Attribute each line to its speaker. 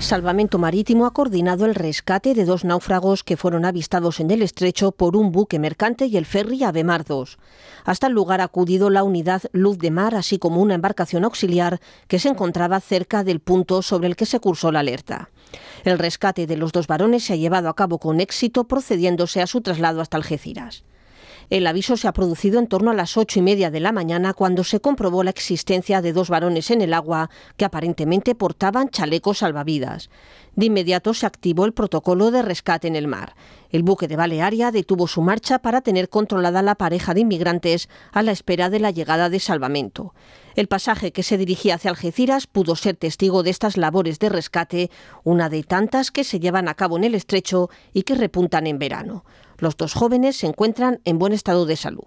Speaker 1: Salvamento Marítimo ha coordinado el rescate de dos náufragos que fueron avistados en el estrecho por un buque mercante y el ferry Avemar II. Hasta el lugar ha acudido la unidad Luz de Mar, así como una embarcación auxiliar que se encontraba cerca del punto sobre el que se cursó la alerta. El rescate de los dos varones se ha llevado a cabo con éxito, procediéndose a su traslado hasta Algeciras. El aviso se ha producido en torno a las ocho y media de la mañana cuando se comprobó la existencia de dos varones en el agua que aparentemente portaban chalecos salvavidas. De inmediato se activó el protocolo de rescate en el mar. El buque de Balearia detuvo su marcha para tener controlada la pareja de inmigrantes a la espera de la llegada de salvamento. El pasaje que se dirigía hacia Algeciras pudo ser testigo de estas labores de rescate, una de tantas que se llevan a cabo en el estrecho y que repuntan en verano. Los dos jóvenes se encuentran en buen estado de salud.